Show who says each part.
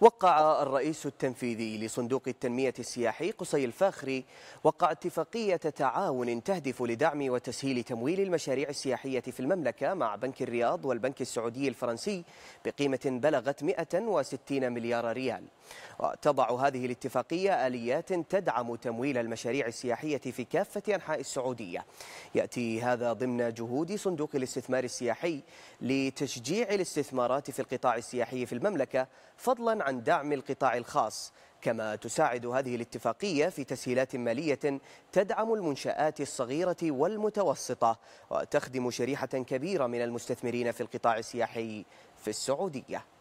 Speaker 1: وقع الرئيس التنفيذي لصندوق التنمية السياحي قصي الفاخري وقع اتفاقية تعاون تهدف لدعم وتسهيل تمويل المشاريع السياحية في المملكة مع بنك الرياض والبنك السعودي الفرنسي بقيمة بلغت 160 مليار ريال وتضع هذه الاتفاقية آليات تدعم تمويل المشاريع السياحية في كافة أنحاء السعودية يأتي هذا ضمن جهود صندوق الاستثمار السياحي لتشجيع الاستثمارات في القطاع السياحي في المملكة فضلا عن دعم القطاع الخاص كما تساعد هذه الاتفاقية في تسهيلات مالية تدعم المنشآت الصغيرة والمتوسطة وتخدم شريحة كبيرة من المستثمرين في القطاع السياحي في السعودية